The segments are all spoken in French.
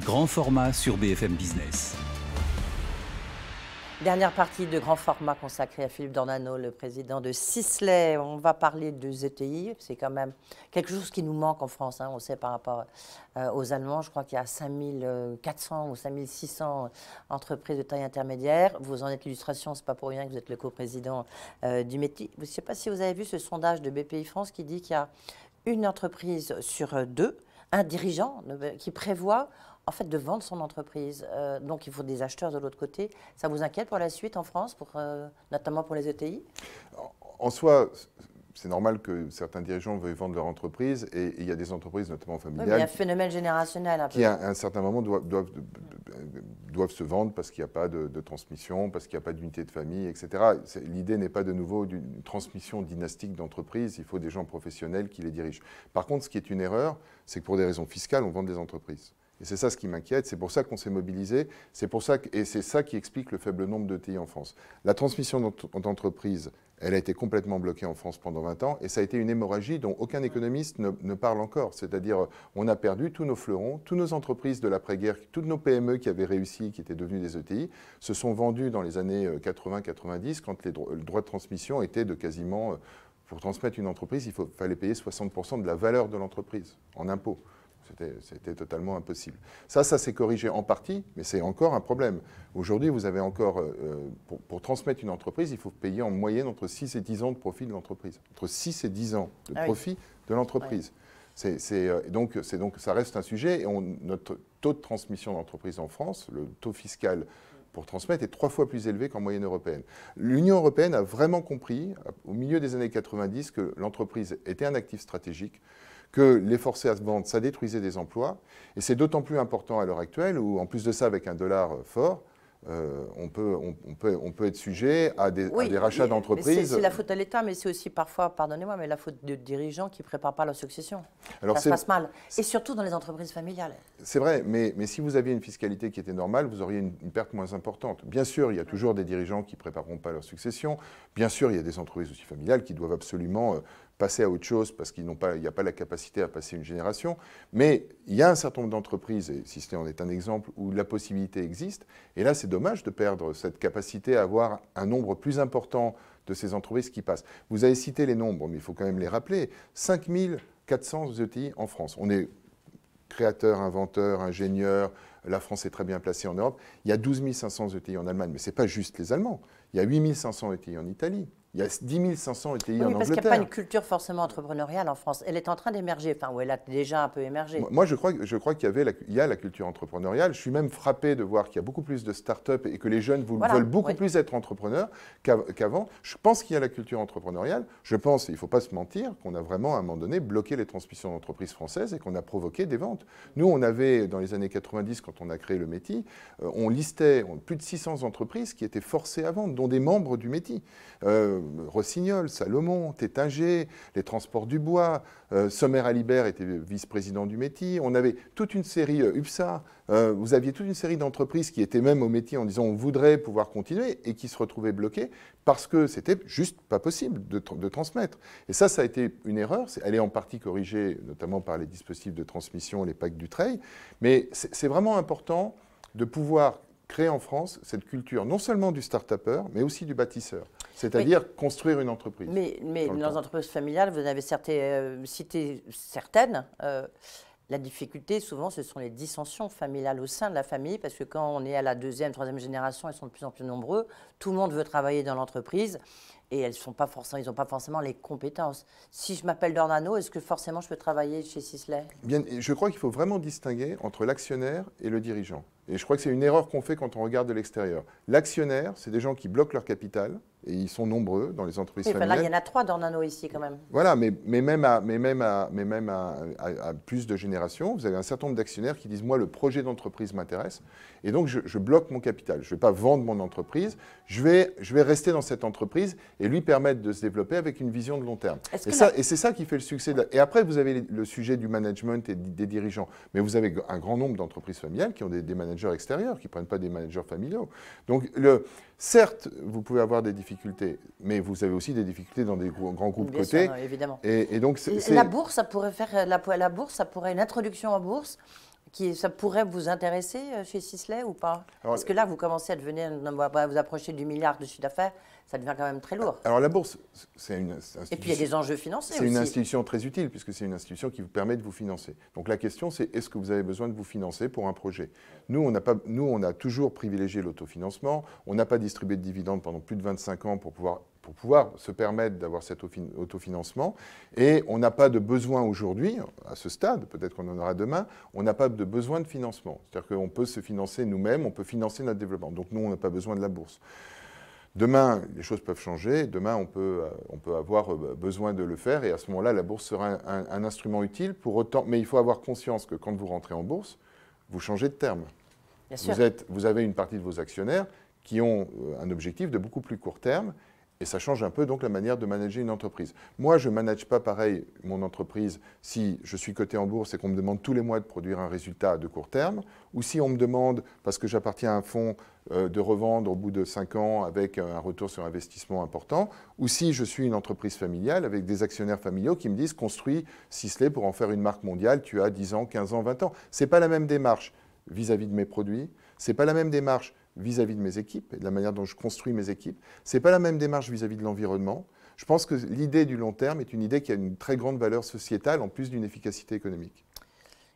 Grand format sur BFM Business. Dernière partie de grand format consacrée à Philippe Dornano, le président de Sisley. On va parler de ZTI, C'est quand même quelque chose qui nous manque en France. Hein, on sait par rapport euh, aux Allemands, je crois qu'il y a 5400 ou 5600 entreprises de taille intermédiaire. Vous en êtes l'illustration, c'est pas pour rien que vous êtes le co-président euh, du métier. Je ne sais pas si vous avez vu ce sondage de BPI France qui dit qu'il y a une entreprise sur deux, un dirigeant euh, qui prévoit en fait, de vendre son entreprise. Euh, donc, il faut des acheteurs de l'autre côté. Ça vous inquiète pour la suite en France, euh, notamment pour les ETI En soi, c'est normal que certains dirigeants veuillent vendre leur entreprise et, il y a des entreprises, notamment familiales. il y a un phénomène générationnel. Un peu. Qui, à un certain moment, doivent, doivent, se vendre parce qu'il n'y a pas de, de transmission, parce qu'il n'y a pas d'unité de famille, etc. L'idée n'est pas de nouveau d'une transmission dynastique d'entreprise. Il faut des gens professionnels qui les dirigent. Par contre, ce qui est une erreur, c'est que pour des raisons fiscales, on vend des entreprises. Et c'est ça ce qui m'inquiète, c'est pour ça qu'on s'est mobilisé, c'est pour ça et c'est ça qui explique le faible nombre d'ETI en France. La transmission d'entreprise, elle a été complètement bloquée en France pendant 20 ans, et ça a été une hémorragie dont aucun économiste ne, parle encore. C'est-à-dire, on a perdu tous nos fleurons, toutes nos entreprises de l'après-guerre, toutes nos PME qui avaient réussi, qui étaient devenues des ETI, se sont vendues dans les années 80-90, euh, quand le droit de transmission était de quasiment euh, pour transmettre une entreprise, il fallait payer 60% de la valeur de l'entreprise en impôts. C'était totalement impossible. Ça, ça s'est corrigé en partie, mais c'est encore un problème. Aujourd'hui, vous avez encore, euh, euh, pour, transmettre une entreprise, il faut payer en moyenne entre 6 et 10 ans de profit de l'entreprise. Entre 6 et 10 ans de ah profit de l'entreprise. Euh, donc, ça reste un sujet. Et notre taux de transmission d'entreprise en France, le taux fiscal pour transmettre est trois fois plus élevé qu'en moyenne européenne. L'Union européenne a vraiment compris, au milieu des années 90, que l'entreprise était un actif stratégique, que les forcer à se vendre, ça détruisait des emplois. Et c'est d'autant plus important à l'heure actuelle où, en plus de ça, avec un dollar euh, fort, euh, on, peut, on, peut, on peut être sujet à des, rachats d'entreprises. C'est la faute à l'État, mais c'est aussi parfois, pardonnez-moi, mais la faute de dirigeants qui ne préparent pas leur succession. Alors ça se passe mal. Et surtout dans les entreprises familiales. C'est vrai, mais, mais, si vous aviez une fiscalité qui était normale, vous auriez une, perte moins importante. Bien sûr, il y a toujours des dirigeants qui ne prépareront pas leur succession. Bien sûr, il y a des entreprises aussi familiales qui doivent absolument euh, passer à autre chose parce qu'il n'y a pas la capacité à passer une génération. Mais il y a un certain nombre d'entreprises, et c'est en est un exemple, où la possibilité existe. Et là, c'est dommage de perdre cette capacité à avoir un nombre plus important de ces entreprises qui passent. Vous avez cité les nombres, mais il faut quand même les rappeler. 5400 ETI en France. On est créateur, inventeur, ingénieur. La France est très bien placée en Europe. Il y a 12 500 ETI en Allemagne, mais ce n'est pas juste les Allemands. Il y a 8 500 ETI en Italie. Il y a 10 500 ETI en Angleterre. parce qu'il n'y a pas une culture forcément entrepreneuriale en France. Elle est en train d'émerger, enfin, ou elle a déjà un peu émergé. Moi, je crois, je crois qu'il y, avait a la culture entrepreneuriale. Je suis même frappé de voir qu'il y a beaucoup plus de start-up et que les jeunes veulent beaucoup plus être entrepreneurs qu'avant. Je pense qu'il y a la culture entrepreneuriale. Je pense, il ne faut pas se mentir, qu'on a vraiment, à un moment donné, bloqué les transmissions d'entreprises françaises et qu'on a provoqué des ventes. Nous, on avait, dans les années 90, quand on a créé le métier, euh, on listait plus de 600 entreprises qui étaient forcées à vendre, dont des membres du métier. Euh, Rossignol, Salomon, Tétinger, les transports du bois. Euh, Sommer Alibert était vice-président du métier. On avait toute une série, euh, UPSA, euh, vous aviez toute une série d'entreprises qui étaient même au métier en disant on voudrait pouvoir continuer et qui se retrouvaient bloquées parce que c'était juste pas possible de, transmettre. Et ça, ça a été une erreur. Elle est en partie corrigée, notamment par les dispositifs de transmission, les packs du trail. Mais c'est vraiment important de pouvoir créer en France cette culture non seulement du start mais aussi du bâtisseur c'est-à-dire construire une entreprise. Mais, mais dans, les entreprises familiales, vous avez euh, cité certaines. Euh, la difficulté, souvent, ce sont les dissensions familiales au sein de la famille, parce que quand on est à la deuxième, troisième génération, elles sont de plus en plus nombreux, tout le monde veut travailler dans l'entreprise, et elles sont pas forcément, ils n'ont pas forcément les compétences. Si je m'appelle Dornano, est-ce que forcément je peux travailler chez Sisley Bien, je crois qu'il faut vraiment distinguer entre l'actionnaire et le dirigeant. Et je crois que c'est une erreur qu'on fait quand on regarde de l'extérieur. L'actionnaire, c'est des gens qui bloquent leur capital, et ils sont nombreux dans les entreprises familiales. il y en a trois Dornano ici quand même. Voilà, mais, mais même, à, mais même, à, mais même à, plus de générations, vous avez un certain nombre d'actionnaires qui disent moi le projet d'entreprise m'intéresse et donc je, bloque mon capital. Je ne vais pas vendre mon entreprise, je vais, je vais rester dans cette entreprise et lui permettre de se développer avec une vision de long terme. et, ça, et c'est ça qui fait le succès. Et après, vous avez le sujet du management et des dirigeants. Mais vous avez un grand nombre d'entreprises familiales qui ont des, managers extérieurs, qui ne prennent pas des managers familiaux. Donc, le, certes, vous pouvez avoir des difficultés, mais vous avez aussi des difficultés dans des grands groupes Bien cotés. Sûr, évidemment. Et, donc, la bourse, ça pourrait faire la, la bourse, ça pourrait une introduction en bourse qui, ça pourrait vous intéresser euh, chez Sisley ou pas Parce que là, vous commencez à devenir, vous approcher du milliard de chiffre d'affaires, ça devient quand même très lourd. Alors la bourse, c'est une institution, Et puis il y a des enjeux financiers aussi. C'est une institution très utile puisque c'est une institution qui vous permet de vous financer. Donc la question, c'est est-ce que vous avez besoin de vous financer pour un projet nous on, pas, nous, on a toujours privilégié l'autofinancement, on n'a pas distribué de dividendes pendant plus de 25 ans pour pouvoir pour pouvoir se permettre d'avoir cet autofinancement. Et on n'a pas de besoin aujourd'hui, à ce stade, peut-être qu'on en aura demain, on n'a pas de besoin de financement. C'est-à-dire qu'on peut se financer nous-mêmes, on peut financer notre développement. Donc nous, on n'a pas besoin de la bourse. Demain, les choses peuvent changer. Demain, on peut, euh, on peut avoir euh, besoin de le faire. Et à ce moment-là, la bourse sera un, instrument utile. Pour autant, mais il faut avoir conscience que quand vous rentrez en bourse, vous changez de terme. Bien sûr. Vous, êtes, vous avez une partie de vos actionnaires qui ont euh, un objectif de beaucoup plus court terme et ça change un peu donc la manière de manager une entreprise. Moi, je ne manage pas pareil mon entreprise si je suis coté en bourse et qu'on me demande tous les mois de produire un résultat de court terme, ou si on me demande, parce que j'appartiens à un fonds, euh, de revendre au bout de 5 ans avec euh, un retour sur investissement important, ou si je suis une entreprise familiale avec des actionnaires familiaux qui me disent construis Sisley pour en faire une marque mondiale, tu as 10 ans, 15 ans, 20 ans. Ce n'est pas la même démarche vis-à-vis -vis de mes produits, ce n'est pas la même démarche vis-à-vis de mes équipes et de la manière dont je construis mes équipes. Ce n'est pas la même démarche vis-à-vis de l'environnement. Je pense que l'idée du long terme est une idée qui a une très grande valeur sociétale en plus d'une efficacité économique.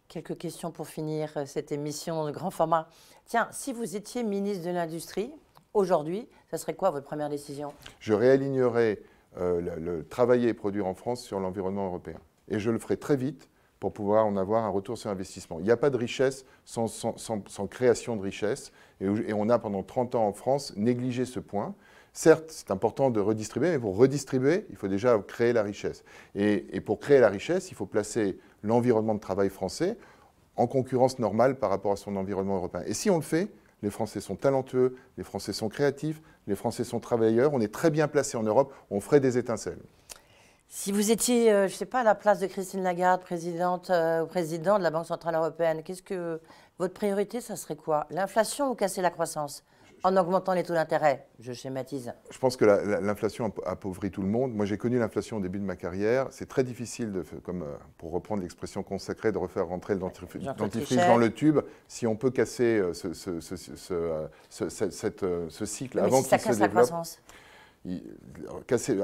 Quelques questions pour finir euh, cette émission de grand format. Tiens, si vous étiez ministre de l'Industrie aujourd'hui, ça serait quoi votre première décision Je réalignerais euh, le, le travailler et produire en France sur l'environnement européen. Et je le ferai très vite pour pouvoir en avoir un retour sur investissement. Il n'y a pas de richesse sans, création de richesse. Et, on a pendant 30 ans en France négligé ce point. Certes, c'est important de redistribuer, mais pour redistribuer, il faut déjà créer la richesse. Et, pour créer la richesse, il faut placer l'environnement de travail français en concurrence normale par rapport à son environnement européen. Et si on le fait, les Français sont talentueux, les Français sont créatifs, les Français sont travailleurs, on est très bien placé en Europe, on ferait des étincelles. Si vous étiez, euh, je ne sais pas, à la place de Christine Lagarde, présidente euh, ou président de la Banque Centrale Européenne, qu'est-ce que votre priorité, ça serait quoi L'inflation ou casser la croissance en augmentant les taux d'intérêt, je schématise. Je pense que l'inflation appauvrit tout le monde. Moi, j'ai connu l'inflation au début de ma carrière. C'est très difficile, de, comme, euh, pour reprendre l'expression consacrée, de refaire rentrer le dentifrice dans le tube si on peut casser ce, ce, cycle avant qu'il se La croissance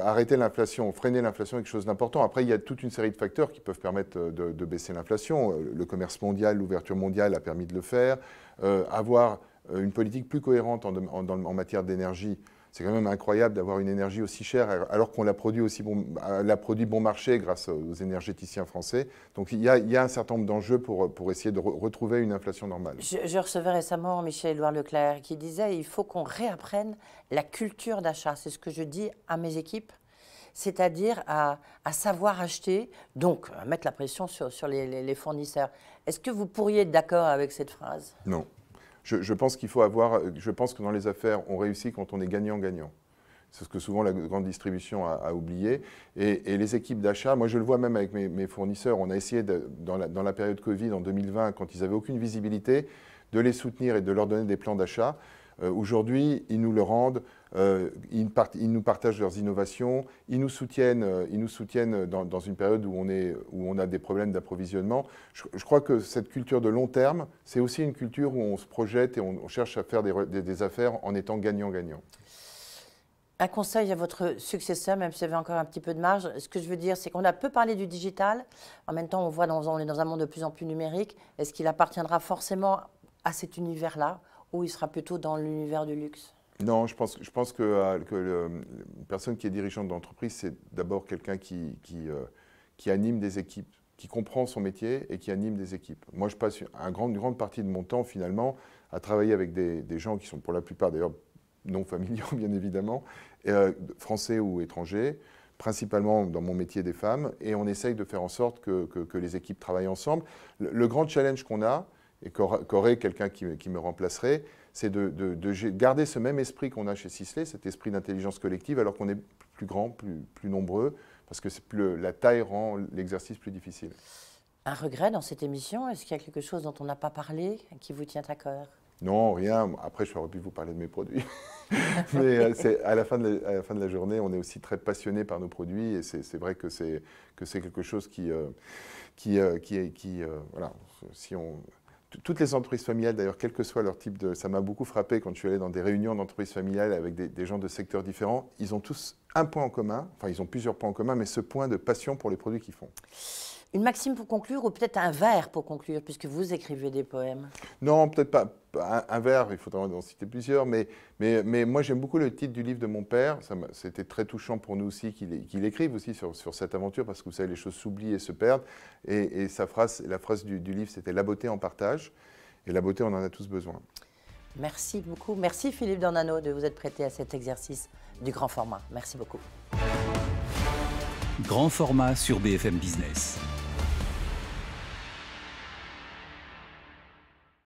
arrêter l'inflation, freiner l'inflation est quelque chose d'important. Après, il y a toute une série de facteurs qui peuvent permettre euh, de, baisser l'inflation. Euh, le commerce mondial, l'ouverture mondiale a permis de le faire. Euh, avoir une politique plus cohérente en matière d'énergie c'est quand même incroyable d'avoir une énergie aussi chère alors qu'on la produit aussi bon, euh, la produit bon marché grâce aux énergéticiens français. Donc il y a, un certain nombre d'enjeux pour, pour essayer de retrouver une inflation normale. Je, recevais récemment Michel-Édouard Leclerc qui disait il faut qu'on réapprenne la culture d'achat. C'est ce que je dis à mes équipes c'est-à-dire à, savoir acheter, donc à mettre la pression sur, sur les, les fournisseurs. Est-ce que vous pourriez être d'accord avec cette phrase Non je, pense qu'il faut avoir, euh, je pense que dans les affaires, on réussit quand on est gagnant-gagnant. C'est ce que souvent la grande distribution a, oublié. Et, les équipes d'achat, moi je le vois même avec mes, fournisseurs, on a essayé dans, la, dans, la, période Covid en 2020, quand ils n'avaient aucune visibilité, de les soutenir et de leur donner des plans d'achat. Euh, aujourd'hui, ils nous le rendent, euh, ils, nous partagent leurs innovations, ils nous soutiennent, euh, ils nous soutiennent dans, une période où on, a des problèmes d'approvisionnement. Je, crois que cette culture de long terme, c'est aussi une culture où on se projette et on, cherche à faire des, affaires en étant gagnant-gagnant. Un conseil à votre successeur, même si vous avez encore un petit peu de marge, ce que je veux dire, c'est qu'on a peu parlé du digital. En même temps, on voit, dans, on est dans un monde de plus en plus numérique. Est-ce qu'il appartiendra forcément à cet univers-là ou il sera plutôt dans l'univers du luxe non, je pense, je pense que, euh, une personne qui est dirigeante d'entreprise, c'est d'abord quelqu'un qui, euh, qui, anime des équipes, qui comprend son métier et qui anime des équipes. Moi, je passe une grande partie de mon temps, finalement, à travailler avec des, gens qui sont pour la plupart, d'ailleurs, non familiaux, bien évidemment, euh, français ou étrangers, principalement dans mon métier des femmes, et on essaye de faire en sorte que, les équipes travaillent ensemble. le grand challenge qu'on a, et qu'aurait quelqu'un qui, me remplacerait, c'est de, garder ce même esprit qu'on a chez Sisley, cet esprit d'intelligence collective, alors qu'on est plus grand, plus, plus nombreux, parce que plus, la taille rend l'exercice plus difficile. Un regret dans cette émission Est-ce qu'il y a quelque chose dont on n'a pas parlé qui vous tient à cœur non, rien. Après, je j'aurais pu vous parler de mes produits. Mais euh, à la, fin de la, fin de la, journée, on est aussi très passionné par nos produits et c'est vrai que c'est que quelque chose qui, euh, qui, euh, qui, voilà, si on, toutes les entreprises familiales, d'ailleurs, quel que soit leur type de... Ça m'a beaucoup frappé quand je suis allé dans des réunions d'entreprises familiales avec des, des, gens de secteurs différents. Ils ont tous un point en commun, enfin ils ont plusieurs points en commun, mais ce point de passion pour les produits qu'ils font. Une maxime pour conclure ou peut-être un vers pour conclure, puisque vous écrivez des poèmes Non, peut-être pas. Un, verre, vers, il faudra en citer plusieurs, mais, mais, moi j'aime beaucoup le titre du livre de mon père. C'était très touchant pour nous aussi qu'il écrive aussi sur, cette aventure, parce que vous savez, les choses s'oublient et se perdent. Et, sa phrase, la phrase du, du livre, c'était La beauté en partage. Et la beauté, on en a tous besoin. Merci beaucoup. Merci Philippe Dornano de vous être prêté à cet exercice du grand format. Merci beaucoup. Grand format sur BFM Business.